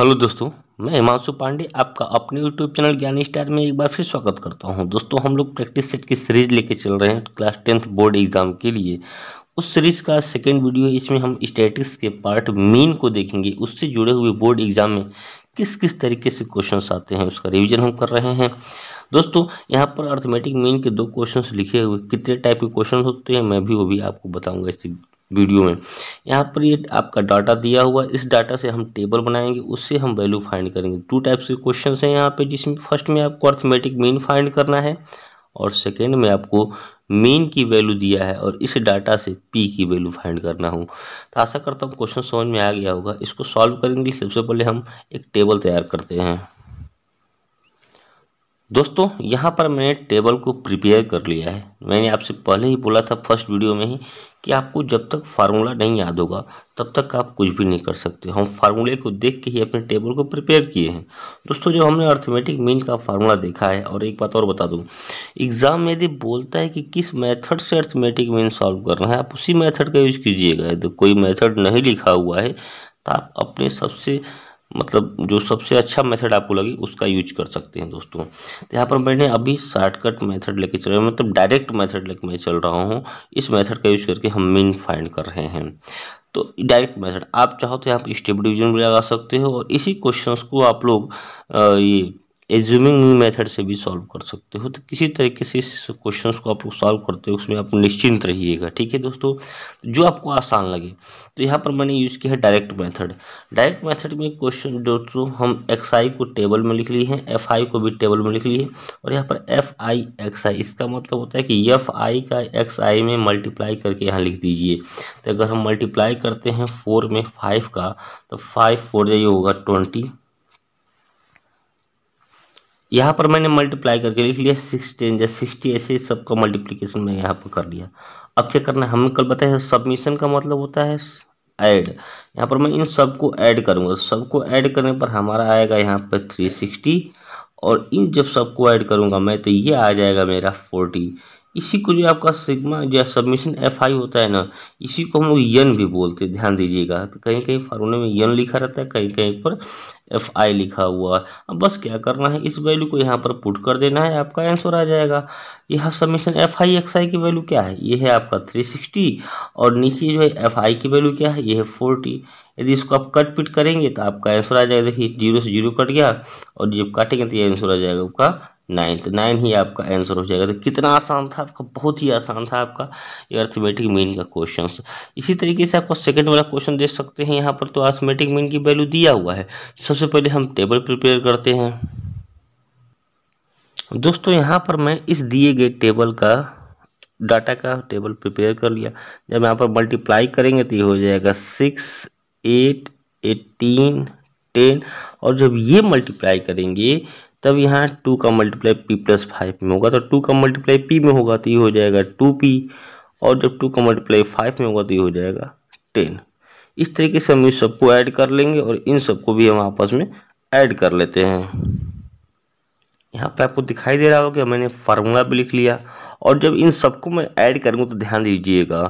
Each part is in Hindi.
हेलो दोस्तों मैं हिमांशु पांडे आपका अपने यूट्यूब चैनल ज्ञान स्टार में एक बार फिर स्वागत करता हूं दोस्तों हम लोग प्रैक्टिस सेट की सीरीज लेके चल रहे हैं क्लास टेंथ बोर्ड एग्जाम के लिए उस सीरीज का सेकेंड वीडियो है इसमें हम स्टैटिक्स के पार्ट मीन को देखेंगे उससे जुड़े हुए बोर्ड एग्जाम में किस किस तरीके से क्वेश्चन आते हैं उसका रिविजन हम कर रहे हैं दोस्तों यहाँ पर अर्थमेटिक मीन के दो क्वेश्चन लिखे हुए कितने टाइप के क्वेश्चन होते हैं मैं भी वो भी आपको बताऊँगा इसी वीडियो में यहाँ पर ये आपका डाटा दिया हुआ इस डाटा से हम टेबल बनाएंगे उससे हम वैल्यू फाइंड करेंगे टू टाइप्स के क्वेश्चन हैं यहाँ पे जिसमें फर्स्ट में आपको अर्थमेटिक मीन फाइंड करना है और सेकेंड में आपको मीन की वैल्यू दिया है और इस डाटा से पी की वैल्यू फाइंड करना हो तो आशा करता हूँ क्वेश्चन समझ में आ गया होगा इसको सॉल्व करेंगे सबसे पहले हम एक टेबल तैयार करते हैं दोस्तों यहाँ पर मैंने टेबल को प्रिपेयर कर लिया है मैंने आपसे पहले ही बोला था फर्स्ट वीडियो में ही कि आपको जब तक फार्मूला नहीं याद होगा तब तक आप कुछ भी नहीं कर सकते हम फार्मूले को देख के ही अपने टेबल को प्रिपेयर किए हैं दोस्तों जब हमने अर्थमेटिक मीन का फार्मूला देखा है और एक बात और बता दूँ एग्ज़ाम में यदि बोलता है कि किस मैथड से अर्थमेटिक मीन सॉल्व करना है आप उसी मैथड का यूज़ कीजिएगा यदि कोई मैथड नहीं लिखा हुआ है तो आप अपने सबसे मतलब जो सबसे अच्छा मेथड आपको लगे उसका यूज कर सकते हैं दोस्तों तो यहाँ पर मैंने अभी शॉर्टकट मेथड लेके चल रहा हूँ मतलब डायरेक्ट मेथड लेके मैं चल रहा हूँ इस मेथड का यूज करके हम मीन फाइंड कर रहे हैं तो डायरेक्ट मेथड आप चाहो तो यहाँ पर स्टेप डिवीजन भी लगा सकते हो और इसी क्वेश्चन को आप लोग ये एज्यूमिंग मेथड से भी सॉल्व कर सकते हो तो किसी तरीके से इस क्वेश्चंस को आप सॉल्व करते हो उसमें आप निश्चिंत रहिएगा ठीक है दोस्तों जो आपको आसान लगे तो यहाँ पर मैंने यूज़ किया है डायरेक्ट मेथड डायरेक्ट मेथड में क्वेश्चन दोस्तों हम एक्स आई को टेबल में लिख लिए हैं एफ आई को भी टेबल में लिख लिए और यहाँ पर एफ आई एक्स आई इसका मतलब होता है कि एफ आई का एक्स आई में मल्टीप्लाई करके यहाँ लिख दीजिए तो अगर हम मल्टीप्लाई करते हैं फोर में फाइव का तो फाइव फोर जो होगा ट्वेंटी यहाँ पर मैंने मल्टीप्लाई करके लिख लिया सिक्स टेन या सिक्सटी ऐसे सबका मल्टीप्लीकेशन मैं यहाँ पर कर लिया अब क्या करना है हमें कल बताया सबमिशन का मतलब होता है ऐड यहाँ पर मैं इन सबको ऐड करूँगा सबको ऐड करने पर हमारा आएगा यहाँ पर थ्री सिक्सटी और इन जब सबको ऐड करूँगा मैं तो ये आ जाएगा मेरा फोर्टी इसी को जो आपका सिग्मा जो सबमिशन एफ आई होता है ना इसी को हम लोग यन भी बोलते हैं ध्यान दीजिएगा तो कहीं कहीं फार्मूले में यन लिखा रहता है कहीं कहीं पर एफ आई लिखा हुआ अब बस क्या करना है इस वैल्यू को यहाँ पर पुट कर देना है आपका आंसर आ जाएगा यहाँ submission F I X I की वैल्यू क्या है ये है आपका थ्री सिक्सटी और नीचे जो है एफ आई की वैल्यू क्या है ये है फोर्टी यदि इसको आप कट पिट करेंगे तो आपका आंसर आ जाएगा देखिए जीरो से जीरो कट गया और जब काटेंगे तो ये आंसर आ जाएगा आपका नाइन तो नाइन ही आपका आंसर हो जाएगा तो कितना आसान था आपका बहुत ही आसान था आपका अर्थमेटिक मीन का क्वेश्चन इसी तरीके से आपको सेकंड वाला क्वेश्चन देख सकते हैं यहाँ पर तो अर्थमेटिक मीन की वैल्यू दिया हुआ है सबसे पहले हम टेबल प्रिपेयर करते हैं दोस्तों यहाँ पर मैं इस दिए गए टेबल का डाटा का टेबल प्रिपेयर कर लिया जब यहाँ पर मल्टीप्लाई करेंगे तो ये हो जाएगा सिक्स एट एटीन टेन और जब ये मल्टीप्लाई करेंगे तब यहाँ टू का मल्टीप्लाई पी प्लस फाइव में होगा तो टू का मल्टीप्लाई पी में होगा तो ये हो जाएगा टू पी और जब टू का मल्टीप्लाई फाइव में होगा तो ये हो जाएगा टेन इस तरीके से हम इस सबको ऐड कर लेंगे और इन सबको भी हम आपस में ऐड कर लेते हैं यहाँ पे आपको दिखाई दे रहा होगा कि मैंने फार्मूला भी लिख लिया और जब इन सबको मैं ऐड करूँगा तो ध्यान दीजिएगा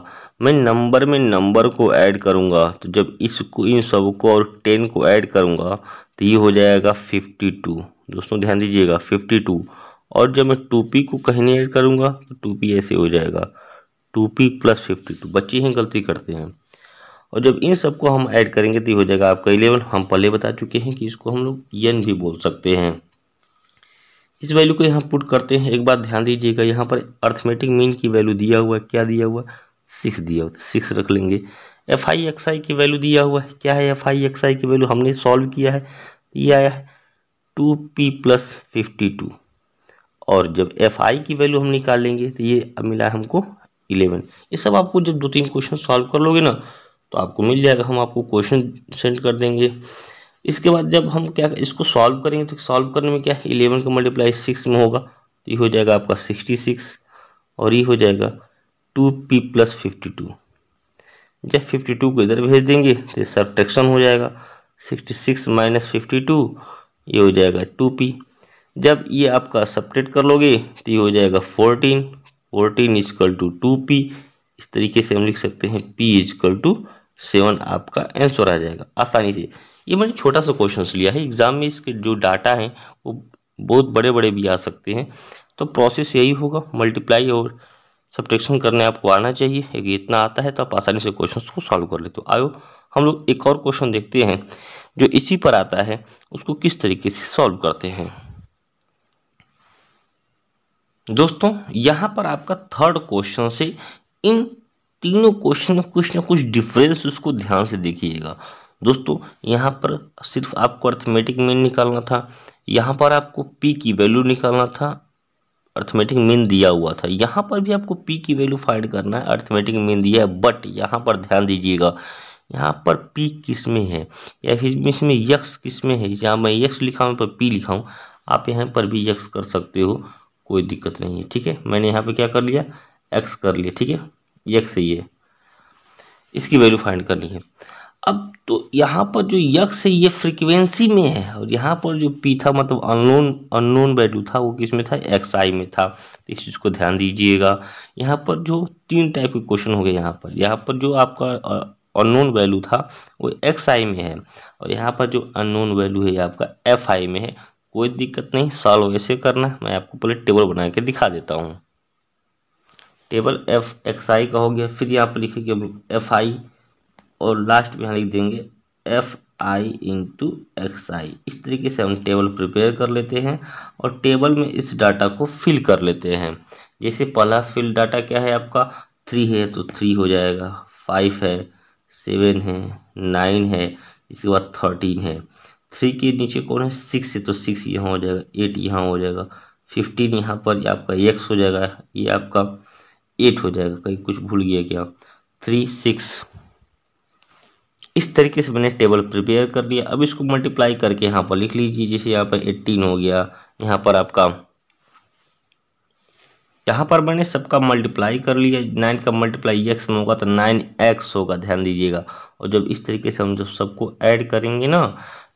मैं नंबर में नंबर को ऐड करूँगा तो जब इसको इन सबको और टेन को ऐड करूँगा तो ये हो जाएगा फिफ्टी टू दोस्तों ध्यान दीजिएगा फिफ्टी टू और जब मैं टू पी को कहीं नहीं ऐड करूँगा तो टू पी ऐसे हो जाएगा two P plus fifty two बच्चे ही गलती करते हैं और जब इन सबको हम ऐड करेंगे तो ये हो जाएगा आपका इलेवन हम पहले बता चुके हैं कि इसको हम लोग यन भी बोल सकते हैं इस वैल्यू को यहाँ पुट करते हैं एक बात ध्यान दीजिएगा यहाँ पर अर्थमेटिक मीन की वैल्यू दिया हुआ है क्या दिया हुआ सिक्स दिया हुआ सिक्स रख लेंगे एफ आई एक्स आई की वैल्यू दिया हुआ है क्या है एफ आई एक्स आई की वैल्यू हमने सॉल्व किया है ये आया है two P plus fifty two और जब एफ आई की वैल्यू हम निकालेंगे तो ये अब मिला है हमको इलेवन ये सब आपको जब दो तीन क्वेश्चन सॉल्व कर लोगे ना तो आपको मिल जाएगा हम आपको क्वेश्चन सेंड कर देंगे इसके बाद जब हम क्या इसको सॉल्व करेंगे तो सॉल्व करने में क्या है इलेवन का मल्टीप्लाई सिक्स में होगा तो ये हो जाएगा आपका सिक्सटी सिक्स और ये हो जाएगा two P plus fifty two जब फिफ्टी टू को इधर भेज देंगे तो सब्ट्रैक्शन हो जाएगा sixty six minus fifty two ये हो जाएगा टू पी जब ये आपका सपरेट कर लोगे तो ये हो जाएगा fourteen fourteen equal to two P इस तरीके से हम लिख सकते हैं पी इजकल टू सेवन आपका आंसर आ जाएगा आसानी से ये मैंने छोटा सा क्वेश्चन लिया है एग्ज़ाम में इसके जो डाटा हैं वो बहुत बड़े बड़े भी आ सकते हैं तो प्रोसेस यही होगा मल्टीप्लाई और सब्ट्रैक्शन करने आपको आना चाहिए एक इतना आता है तो आप आसानी से क्वेश्चन को सॉल्व कर लेते हो आयो हम लोग एक और क्वेश्चन देखते हैं जो इसी पर आता है उसको किस तरीके से सॉल्व करते हैं दोस्तों यहां पर आपका थर्ड क्वेश्चन से इन तीनों क्वेश्चन में कुछ ना कुछ डिफरेंस उसको ध्यान से देखिएगा दोस्तों यहाँ पर सिर्फ आपको अर्थमेटिक मीन निकालना था यहाँ पर आपको पी की वैल्यू निकालना था अर्थमेटिक मीन दिया हुआ था यहाँ पर भी आपको पी की वैल्यू फाइंड करना है अर्थमेटिक मीन दिया है बट यहाँ पर ध्यान दीजिएगा यहाँ पर पी में है या फिर इसमें यक्स किस्में है या मैं यक्स लिखा हूँ पर पी लिखा हूँ आप यहाँ पर भी यक्स कर सकते हो कोई दिक्कत नहीं है ठीक है मैंने यहाँ पर क्या कर लिया एक्स कर लिया ठीक है यक्स ये इसकी वैल्यू फाइंड करनी है अब तो यहाँ पर जो यक्स है ये फ्रीक्वेंसी में है और यहाँ पर जो पी था मतलब अननोन अननोन वैल्यू था वो किस में था एक्स आई में था तो इस चीज़ को ध्यान दीजिएगा यहाँ पर जो तीन टाइप के क्वेश्चन हो गए यहाँ पर यहाँ पर जो आपका और नोन वैल्यू था वो एक्स आई में है और यहाँ पर जो अननोन वैल्यू है आपका एफ आई में है कोई दिक्कत नहीं सॉल्व ऐसे करना मैं आपको पहले टेबल बना के दिखा देता हूँ टेबल एफ एक्स आई का हो गया फिर यहाँ पर लिखेंगे हम लोग एफ आई और लास्ट में यहाँ लिख देंगे F I into X I इस तरीके से हम टेबल प्रिपेयर कर लेते हैं और टेबल में इस डाटा को फिल कर लेते हैं जैसे पहला फिल डाटा क्या है आपका थ्री है तो थ्री हो जाएगा फाइव है सेवन है नाइन है इसके बाद थर्टीन है थ्री के नीचे कौन है सिक्स है तो सिक्स यहाँ हो जाएगा एट यहाँ हो जाएगा फिफ्टीन यहाँ पर आपका एक्स हो जाएगा ये आपका एट हो जाएगा कहीं कुछ भूल गया क्या थ्री सिक्स इस तरीके से मैंने टेबल प्रिपेयर कर दिया अब इसको मल्टीप्लाई करके यहाँ पर लिख लीजिए जैसे यहाँ पर एट्टीन हो गया यहाँ पर आपका यहाँ पर मैंने सबका मल्टीप्लाई कर लिया नाइन का मल्टीप्लाई एक्स में होगा तो नाइन एक्स होगा ध्यान दीजिएगा और जब इस तरीके से हम जब सबको ऐड करेंगे ना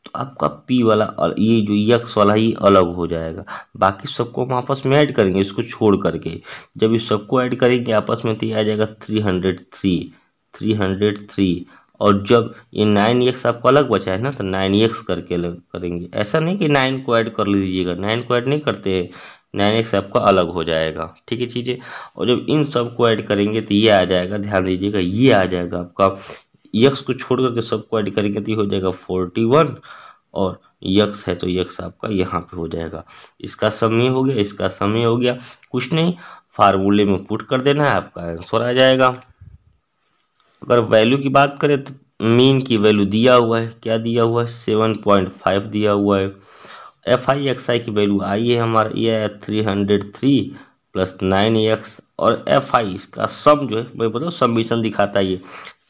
तो आपका पी वाला और ये जो यक्स वाला ये अलग हो जाएगा बाकी सबको हम आपस में ऐड करेंगे इसको छोड़ करके जब इस सबको ऐड करेंगे आपस में तो ये आ जाएगा three hundred three three hundred three और जब ये नाइन एक्स आपको अलग बचा है ना तो नाइन एक्स करके अलग करेंगे ऐसा नहीं कि नाइन को ऐड कर लीजिएगा नाइन को ऐड नहीं करते हैं नाइन एक्स आपका अलग हो जाएगा ठीक है चीज़ें और जब इन सब को ऐड करेंगे तो ये आ जाएगा ध्यान दीजिएगा ये आ जाएगा आपका यक्स को छोड़ करके सबको ऐड करेंगे तो ये हो जाएगा फोर्टी वन और यक्स है तो यक्स आपका यहाँ पे हो जाएगा इसका समय हो गया इसका समय हो गया कुछ नहीं फार्मूले में पुट कर देना है आपका आंसर आ जाएगा अगर वैल्यू की बात करें तो मीन की वैल्यू दिया हुआ है क्या दिया हुआ है सेवन पॉइंट फाइव दिया हुआ है एफ आई एक्स आई की वैल्यू आई है हमारा ये है three hundred three plus nine X और एफ आई इसका सम जो है मैं बताऊँ सबमिशन दिखाता है ये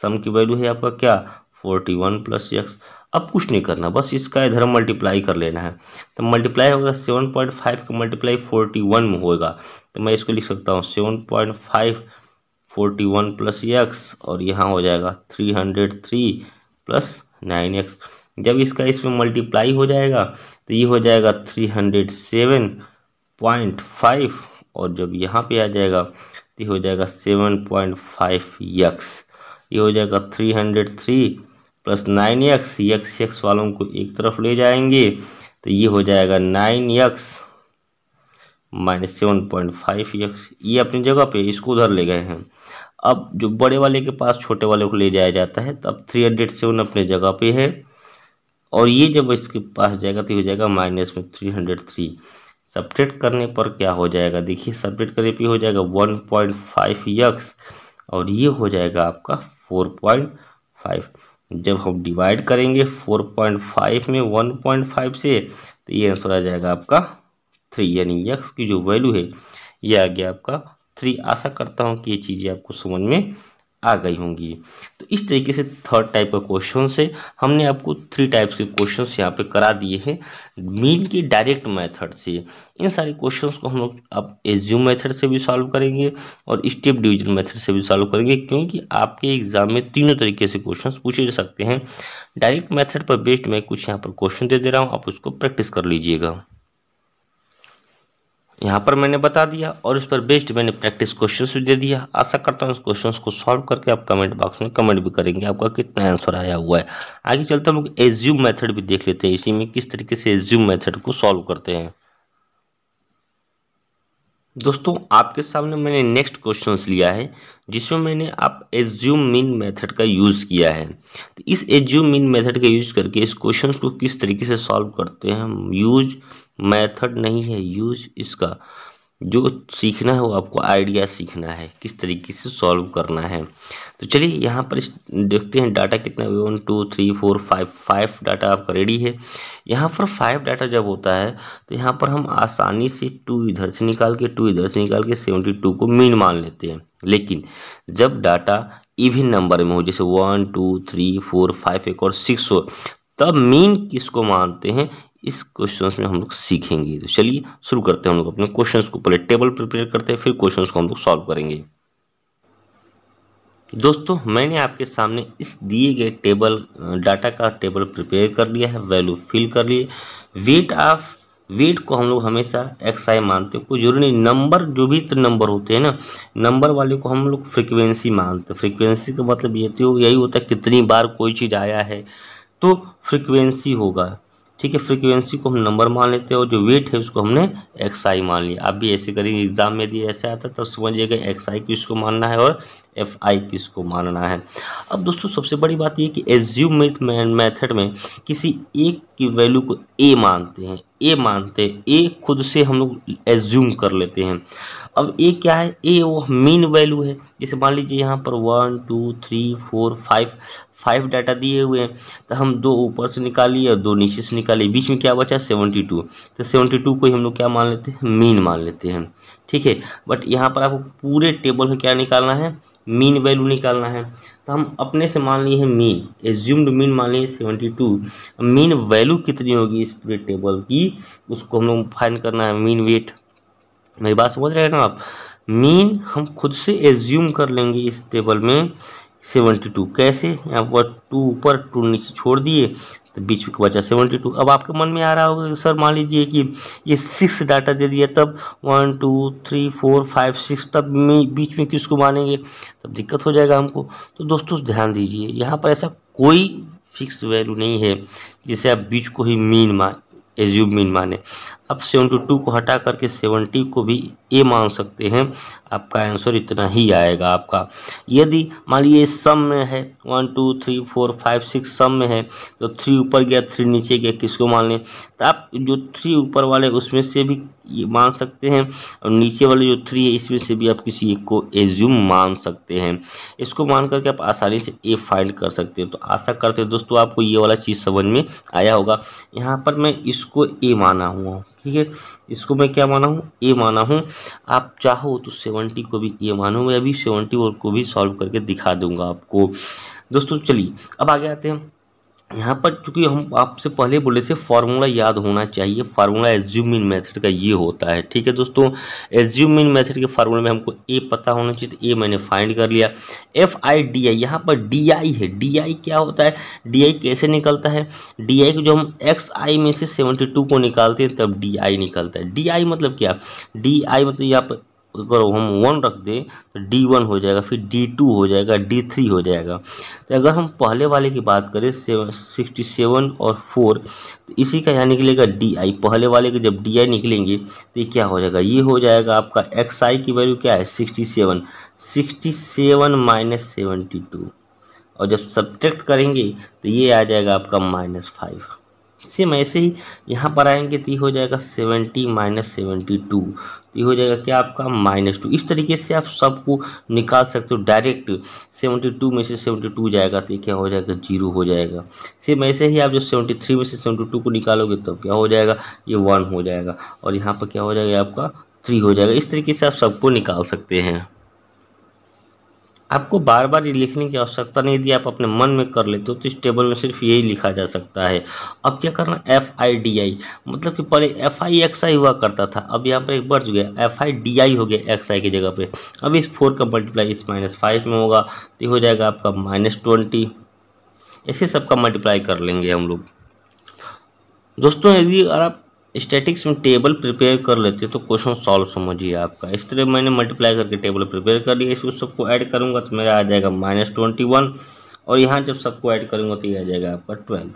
सम की वैल्यू है आपका क्या फोर्टी वन प्लस एक्स अब कुछ नहीं करना बस इसका इधर मल्टीप्लाई कर लेना है तो मल्टीप्लाई होगा सेवन पॉइंट फाइव का मल्टीप्लाई फोर्टी वन में होगा तो मैं इसको लिख सकता हूँ seven point five forty one plus X और यहाँ हो जाएगा three hundred three plus nine X जब इसका इसमें मल्टीप्लाई हो जाएगा तो ये हो जाएगा three hundred seven point five और जब यहाँ पे आ जाएगा तो ये हो जाएगा सेवन पॉइंट फाइव यक्स ये हो जाएगा three hundred three plus nine X X X वालों को एक तरफ ले जाएंगे तो ये हो जाएगा nine X minus seven point five X ये अपनी जगह पे इसको उधर ले गए हैं अब जो बड़े वाले के पास छोटे वाले को ले जाया जाता है तब थ्री हंड्रेड सेवन अपने जगह पे है और ये जब इसके पास जाएगा तो हो जाएगा माइनस में थ्री हंड्रेड थ्री सब्ट्रेट करने पर क्या हो जाएगा देखिए सब्ट्रेट करने पर हो जाएगा वन पॉइंट फाइव यक्स और ये हो जाएगा आपका फोर पॉइंट फाइव जब हम डिवाइड करेंगे फोर पॉइंट फाइव में वन पॉइंट फाइव से तो ये आंसर आ जाएगा आपका थ्री यानी यक्स की जो वैल्यू है ये आ गया आपका थ्री आशा करता हूँ कि ये चीज़ें आपको समझ में आ गई होंगी तो इस तरीके से थर्ड टाइप का क्वेश्चन से हमने आपको थ्री टाइप्स के क्वेश्चन यहाँ पे करा दिए हैं मीन के डायरेक्ट मेथड से इन सारे क्वेश्चंस को हम लोग अब एज्यूम मेथड से भी सॉल्व करेंगे और स्टेप डिवीजन मेथड से भी सॉल्व करेंगे क्योंकि आपके एग्जाम में तीनों तरीके से क्वेश्चन पूछे जा सकते हैं डायरेक्ट मैथड पर बेस्ड मैं कुछ यहाँ पर क्वेश्चन दे दे रहा हूँ आप उसको प्रैक्टिस कर लीजिएगा यहाँ पर मैंने बता दिया और इस पर बेस्ड मैंने प्रैक्टिस क्वेश्चन भी दे दिया आशा करता हूँ इस क्वेश्चन को सॉल्व करके आप कमेंट बॉक्स में कमेंट भी करेंगे आपका कितना आंसर आया हुआ है आगे चलते हम लोग एज्यूम मेथड भी देख लेते हैं इसी में किस तरीके से एज्यूम मेथड को सॉल्व करते हैं दोस्तों आपके सामने मैंने नेक्स्ट क्वेश्चन लिया है जिसमें मैंने आप एज्यूम मीन मेथड का यूज़ किया है तो इस एज्यूम मीन मेथड का यूज करके इस क्वेश्चन को किस तरीके से सॉल्व करते हैं यूज मेथड नहीं है यूज इसका जो सीखना है वो आपको आइडिया सीखना है किस तरीके से सॉल्व करना है तो चलिए यहाँ पर इस देखते हैं डाटा कितना one two three four five five data आपका रेडी है यहाँ पर फाइव डाटा जब होता है तो यहाँ पर हम आसानी से टू इधर से निकाल के टू इधर से निकाल के सेवेंटी टू को मीन मान लेते हैं लेकिन जब डाटा इवन नंबर में हो जैसे one two three four five एक और सिक्स हो तब मीन किसको मानते हैं इस क्वेश्चन में हम लोग सीखेंगे तो चलिए शुरू करते हैं हम लोग अपने क्वेश्चन को पहले टेबल प्रिपेयर करते हैं फिर क्वेश्चन को हम लोग सॉल्व करेंगे दोस्तों मैंने आपके सामने इस दिए गए टेबल डाटा का टेबल प्रिपेयर कर लिया है वैल्यू फिल कर लिए वेट ऑफ वेट को हम लोग हमेशा एक्स आई मानते हैं कोई जरूरी नहीं नंबर जो भी तो नंबर होते हैं ना नंबर वाले को हम लोग फ्रिक्वेंसी मानते हैं फ्रिक्वेंसी का मतलब ये तो यही होता है कितनी बार कोई चीज़ आया है तो फ्रिक्वेंसी होगा ठीक है फ्रीक्वेंसी को हम नंबर मान लेते हैं और जो वेट है उसको हमने एक्स आई मान लिया आप भी ऐसे करेंगे एग्जाम में यदि ऐसे आता है तब समझिएगा एक्स आई किसको मानना है और एफ आई किसको मानना है अब दोस्तों सबसे बड़ी बात यह कि एज्यूम मेथड में किसी एक की वैल्यू को ए मानते हैं ए मानते हैं ए खुद से हम लोग एज्यूम कर लेते हैं अब ए क्या है ए वो मीन वैल्यू है जैसे मान लीजिए यहाँ पर one two three four five five data दिए हुए हैं तो हम दो ऊपर से निकालिए और दो नीचे से निकालिए बीच में क्या बचा सेवेंटी टू तो सेवेंटी टू को हम लोग क्या मान लेते हैं मीन मान लेते हैं ठीक है बट यहाँ पर आपको पूरे टेबल में क्या निकालना है मीन वैल्यू निकालना है तो हम अपने से मान लिए हैं मीन एज्यूम्ड मीन मान लिए सेवेंटी टू मीन वैल्यू कितनी होगी इस पूरे टेबल की उसको हम लोग फाइन करना है मीन वेट मेरी बात समझ रहे हैं ना आप मीन हम खुद से एज्यूम कर लेंगे इस टेबल में सेवेंटी टू कैसे आप टू ऊपर टू नीचे छोड़ दिए तो बीच में बचा सेवेंटी टू अब आपके मन में आ रहा होगा सर मान लीजिए कि ये सिक्स डाटा दे दिया तब one two three four five six तब में बीच में किसको मानेंगे तब दिक्कत हो जाएगा हमको तो दोस्तों ध्यान दीजिए यहाँ पर ऐसा कोई फिक्स वैल्यू नहीं है जैसे आप बीच को ही मीन मान एज्यूब मीन माने अब सेवेंटी टू को हटा करके सेवेंटी को भी ए मान सकते हैं आपका आंसर इतना ही आएगा आपका यदि मान लीजिए सम में है one two three four five six sum में है तो थ्री ऊपर गया थ्री नीचे गया किसको मान लें तो आप जो थ्री ऊपर वाले उसमें से भी ये मान सकते हैं और नीचे वाले जो थ्री है इसमें से भी आप किसी एक को एज्यूम मान सकते हैं इसको मान करके आप आसानी से ए फाइल कर सकते हैं तो आशा करते हैं दोस्तों आपको ये वाला चीज़ समझ में आया होगा यहाँ पर मैं इसको ए माना हुआ हूँ ठीक है इसको मैं क्या माना हूँ ए माना हूँ आप चाहो तो सेवेंटी को भी ए मानो मैं अभी सेवेंटी को भी सॉल्व करके दिखा दूंगा आपको दोस्तों चलिए अब आगे आते हैं यहाँ पर चूंकि हम आपसे पहले बोले थे फार्मूला याद होना चाहिए फार्मूला एज्यूमिन मेथड का ये होता है ठीक है दोस्तों एज्यूमिन मेथड के फार्मूला में हमको ए पता होना चाहिए तो ए मैंने फाइंड कर लिया एफ आई डी आई यहाँ पर डी आई है डी आई क्या होता है डी आई कैसे निकलता है डी आई को जो हम एक्स आई में से सेवेंटी टू को निकालते हैं तब डी आई निकलता है डी आई मतलब क्या डी आई मतलब यहाँ पर अगर हम वन रख दें तो डी वन हो जाएगा फिर डी टू हो जाएगा डी थ्री हो जाएगा तो अगर हम पहले वाले की बात करें सिक्सटी सेवन और फोर तो इसी का यहाँ निकलेगा डी आई पहले वाले के जब डी आई निकलेंगे तो ये क्या हो जाएगा ये हो जाएगा आपका एक्स आई की वैल्यू क्या है sixty seven sixty seven minus seventy two और जब सब्ट्रैक्ट करेंगे तो ये आ जाएगा आपका माइनस फाइव सेम ऐसे ही यहाँ पर आएंगे तो ये हो जाएगा सेवेंटी माइनस सेवेंटी टू तो ये हो जाएगा क्या आपका माइनस टू इस तरीके से आप सबको निकाल सकते हो डायरेक्ट सेवेंटी टू में से सेवेंटी टू जाएगा तो क्या हो जाएगा जीरो हो जाएगा सेम ऐसे ही आप जब सेवेंटी थ्री में से सेवेंटी टू को निकालोगे तब तो क्या हो जाएगा ये वन हो जाएगा और यहाँ पर क्या हो जाएगा आपका थ्री हो जाएगा इस तरीके से आप सबको निकाल सकते हैं आपको बार बार ये लिखने की आवश्यकता नहीं यदि आप अपने मन में कर लेते हो तो इस टेबल में सिर्फ यही लिखा जा सकता है अब क्या करना एफ आई डी आई मतलब कि पहले एफ आई एक्स आई हुआ करता था अब यहाँ पर एक बढ़ चुका एफ आई डी आई हो गया एक्स आई की जगह पे अब इस फोर का मल्टीप्लाई इस माइनस फाइव में होगा तो हो जाएगा आपका माइनस ट्वेंटी ऐसे सबका मल्टीप्लाई कर लेंगे हम लोग दोस्तों यदि अगर आप स्टैटिक्स में टेबल प्रिपेयर कर लेते हैं तो क्वेश्चन सॉल्व समझिए आपका इस तरह मैंने मल्टीप्लाई करके टेबल प्रिपेयर कर लिया इसको सबको ऐड करूँगा तो मेरा आ जाएगा माइनस ट्वेंटी वन और यहाँ जब सबको ऐड करूँगा तो ये आ जाएगा आपका ट्वेल्व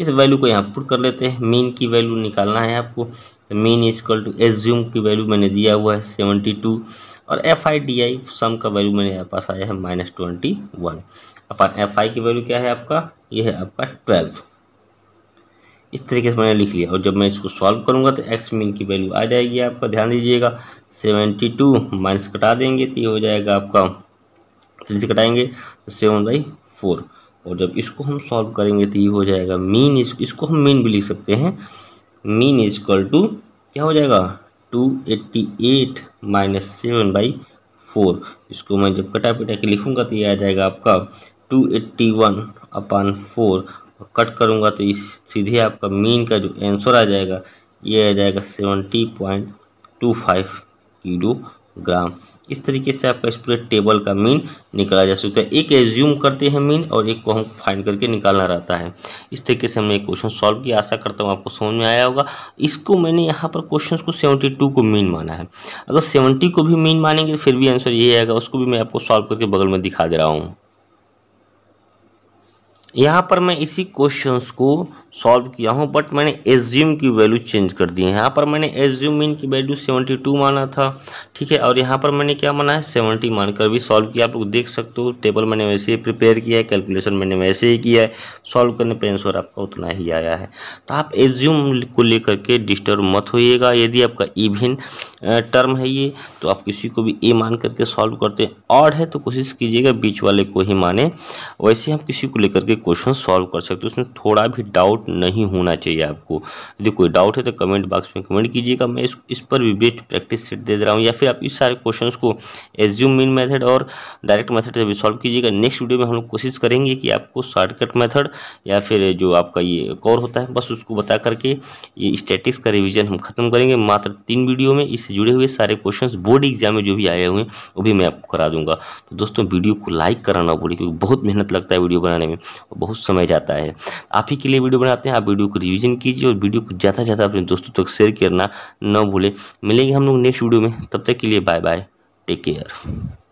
इस वैल्यू को यहाँ पुट कर लेते हैं मीन की वैल्यू निकालना है आपको तो मीन इजकल टू एज्यूम की वैल्यू मैंने दिया हुआ है सेवेंटी टू और F I D I sum का वैल्यू मेरे यहाँ पास आया है minus twenty one upon F I की वैल्यू क्या है आपका ये है आपका ट्वेल्व इस तरीके से मैंने लिख लिया और जब मैं इसको सॉल्व करूंगा तो एक्स मीन की वैल्यू आ जाएगी आपका ध्यान दीजिएगा सेवेंटी टू माइनस कटा देंगे तो ये हो जाएगा आपका थ्री से कटाएंगे तो सेवन बाई फोर और जब इसको हम सॉल्व करेंगे तो ये हो जाएगा मीन इस, इसको हम मीन भी लिख सकते हैं मीन इक्वल टू क्या हो जाएगा two eighty eight minus seven by four इसको मैं जब कटा पिटा के लिखूंगा तो ये आ जाएगा आपका two eighty one upon four और कट करूँगा तो इस सीधे आपका मीन का जो आंसर आ जाएगा ये आ जाएगा seventy point two five kilogram इस तरीके से आपका इस पूरे टेबल का मीन निकाला जा सकता है एक एज्यूम करते हैं मीन और एक को हम फाइंड करके निकालना रहता है इस तरीके से हमने एक क्वेश्चन सॉल्व किया आशा करता हूँ आपको समझ में आया होगा इसको मैंने यहाँ पर क्वेश्चन को 72 टू को मीन माना है अगर 70 को भी मीन मानेंगे तो फिर भी आंसर यही आएगा उसको भी मैं आपको सॉल्व करके बगल में दिखा दे रहा हूँ यहाँ पर मैं इसी क्वेश्चंस को सॉल्व किया हूँ बट मैंने एज्यूम की वैल्यू चेंज कर दी है यहाँ पर मैंने एज्यूम मीन की वैल्यू 72 माना था ठीक है और यहाँ पर मैंने क्या माना है 70 मानकर भी सॉल्व किया आप लोग देख सकते हो टेबल मैंने वैसे ही प्रिपेयर किया है कैलकुलेशन मैंने वैसे ही किया है सॉल्व करने पर आंसर आपका उतना ही आया है तो आप एज्यूम को लेकर के डिस्टर्ब मत होइएगा यदि आपका इविन टर्म है ये तो आप किसी को भी ए मान करके सॉल्व करते हैं ऑड है तो कोशिश कीजिएगा बीच वाले को ही माने वैसे हम किसी को लेकर के क्वेश्चन सॉल्व कर सकते हो उसमें थोड़ा भी डाउट डाउट नहीं होना चाहिए आपको यदि कोई डाउट है तो कमेंट बॉक्स में कमेंट कीजिएगा मैं इस इस पर भी बेस्ट प्रैक्टिस सेट दे दे रहा हूँ या फिर आप इस सारे क्वेश्चन को एज्यूम मीन मैथड और डायरेक्ट मैथड से भी सॉल्व कीजिएगा नेक्स्ट वीडियो में हम लोग कोशिश करेंगे कि आपको शॉर्टकट मैथड या फिर जो आपका ये कौर होता है बस उसको बता करके ये स्टेटिक्स का रिविजन हम खत्म करेंगे मात्र तीन वीडियो में इससे जुड़े हुए सारे क्वेश्चन बोर्ड एग्जाम में जो भी आए हुए हैं वो भी मैं आपको करा दूंगा तो दोस्तों वीडियो को लाइक कराना ना क्योंकि बहुत मेहनत लगता है वीडियो बनाने में और बहुत समय जाता है आप ही के लिए वीडियो बना चाहते हैं आप वीडियो को रिविजन कीजिए और वीडियो को ज़्यादा से ज़्यादा अपने दोस्तों तक शेयर करना न भूलें मिलेंगे हम लोग नेक्स्ट वीडियो में तब तक के लिए बाय बाय टेक केयर